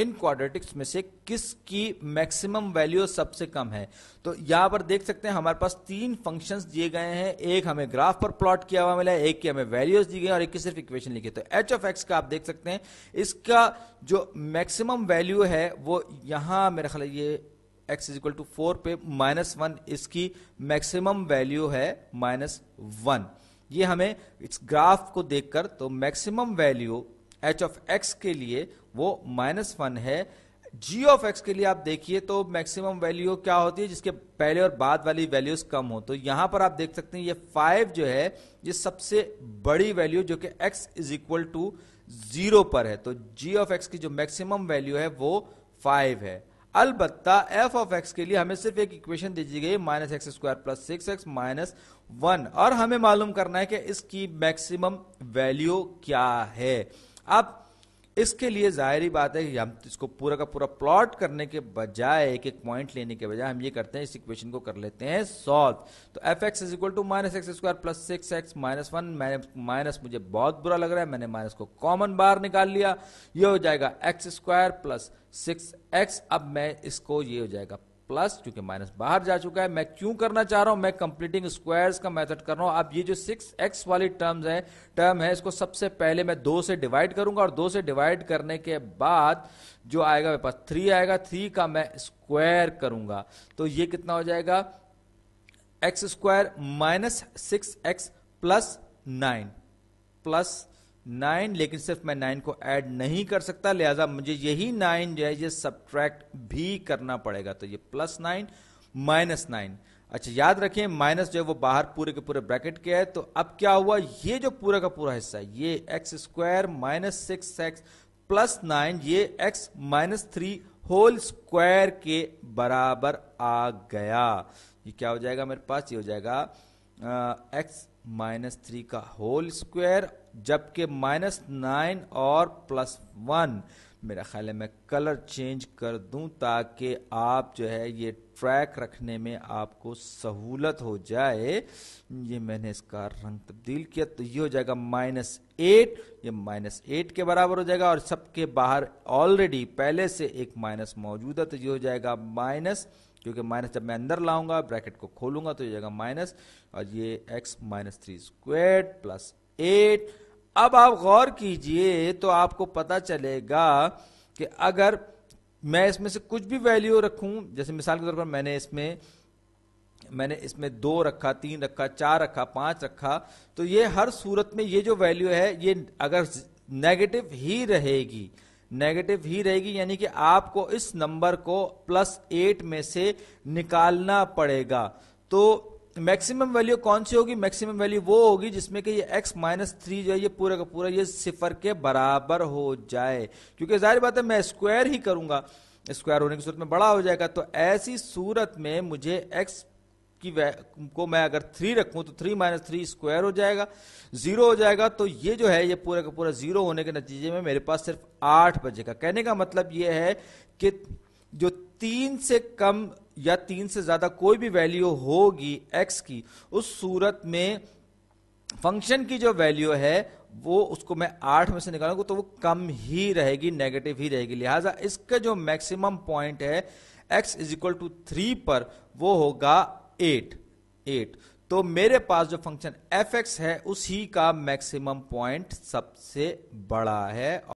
इन quadratics में से किसकी मैक्सिमम वैल्यू सबसे कम है तो यहां पर देख सकते हैं हमारे पास तीन फंक्शंस दिए गए हैं एक हमें ग्राफ पर प्लॉट किया हुआ मिला है एक की हमें वैल्यूज दी गई और एक की सिर्फ इक्वेशन लिखी तो एच ऑफ एक्स का आप देख सकते हैं इसका जो मैक्सिमम वैल्यू है वो यहां मेरे ख्याल ये X is equal to four पे माइनस वन इसकी मैक्सिमम वैल्यू है माइनस वन ये हमें इस ग्राफ को देखकर तो maximum value H of X के लिए वो माइनस वन है जी ऑफ एक्स के लिए आप देखिए तो मैक्सिमम वैल्यू क्या होती है जिसके पहले और बाद वाली वैल्यूज कम हो तो यहां पर आप देख सकते हैं ये फाइव जो है ये सबसे बड़ी वैल्यू जो कि X is equal to zero पर है तो जी ऑफ एक्स की जो मैक्सिमम वैल्यू है वो फाइव है अलबत्ता एफ ऑफ एक्स के लिए हमें सिर्फ एक इक्वेशन दी गई minus X square plus six X minus one और हमें मालूम करना है कि इसकी मैक्सिमम वैल्यू क्या है अब इसके लिए जाहिर बात है हम इसको पूरा का पूरा प्लॉट करने के बजाय एक एक पॉइंट लेने के बजाय हम ये करते हैं इस इक्वेशन को कर लेते हैं सॉल्व तो F X is equal to minus X square plus six X minus one minus मुझे बहुत बुरा लग रहा है मैंने माइनस को कॉमन बाहर निकाल लिया ये हो जाएगा X square plus six X अब मैं इसको ये हो जाएगा प्लस क्योंकि माइनस बाहर जा चुका है मैं क्यों करना चाह रहा हूं मैं कंप्लीटिंग स्क्वायर्स का मेथड कर रहा हूं अब ये जो सिक्स एक्स वाली टर्म्स है टर्म है इसको सबसे पहले मैं दो से डिवाइड करूंगा और दो से डिवाइड करने के बाद जो आएगा मेरे पास थ्री आएगा थ्री का मैं स्क्वायर करूंगा तो ये कितना हो जाएगा X square minus six X plus nine plus nine लेकिन सिर्फ मैं नाइन को ऐड नहीं कर सकता लिहाजा मुझे यही नाइन जो है ये सब्ट्रैक्ट भी करना पड़ेगा तो ये प्लस नाइन माइनस नाइन अच्छा याद रखें माइनस जो है वो बाहर पूरे के पूरे ब्रैकेट के है तो अब क्या हुआ ये जो पूरा का पूरा हिस्सा है ये X square minus six X plus nine ये X minus three whole square के बराबर आ गया ये क्या हो जाएगा मेरे पास ये हो जाएगा एक्स माइनस थ्री का होल स्क्वायर जबकि माइनस नाइन और प्लस वन मेरा ख्याल है मैं कलर चेंज कर दूं ताकि आप जो है ये ट्रैक रखने में आपको सहूलत हो जाए ये मैंने इसका रंग तब्दील किया तो ये हो जाएगा माइनस एट ये माइनस एट के बराबर हो जाएगा और सबके बाहर ऑलरेडी पहले से एक माइनस मौजूद है तो ये हो जाएगा माइनस क्योंकि माइनस जब मैं अंदर लाऊंगा ब्रैकेट को खोलूंगा तो ये जाएगा माइनस और ये X minus three squared plus eight अब आप गौर कीजिए तो आपको पता चलेगा कि अगर मैं इसमें से कुछ भी वैल्यू रखूं जैसे मिसाल के तौर पर मैंने इसमें मैंने इसमें दो रखा तीन रखा चार रखा पांच रखा तो ये हर सूरत में ये जो वैल्यू है ये अगर नेगेटिव ही रहेगी नेगेटिव ही रहेगी यानी कि आपको इस नंबर को प्लस एट में से निकालना पड़ेगा तो मैक्सिमम वैल्यू कौन सी होगी मैक्सिमम वैल्यू वो होगी जिसमें कि ये एक्स माइनस थ्री जो है ये पूरा का पूरा ये सिफर के बराबर हो जाए क्योंकि जाहिर बात है मैं स्क्वायर ही करूंगा स्क्वायर होने की सूरत में बड़ा हो जाएगा तो ऐसी सूरत में मुझे एक्स की को मैं अगर थ्री रखूं तो थ्री माइनस थ्री स्क्वायर हो जाएगा जीरो हो जाएगा तो ये जो है ये पूरा का पूरा जीरो होने के नतीजे में मेरे पास सिर्फ आठ बजेगा कहने का मतलब ये है कि जो तीन से कम या तीन से ज्यादा कोई भी वैल्यू होगी एक्स की उस सूरत में फंक्शन की जो वैल्यू है वो उसको मैं आठ में से निकालूंगा तो वो कम ही रहेगी नेगेटिव ही रहेगी लिहाजा इसका जो मैक्सिमम पॉइंट है X is equal to three पर वो होगा एट एट तो मेरे पास जो फंक्शन एफ एक्स है उसी का मैक्सिमम पॉइंट सबसे बड़ा है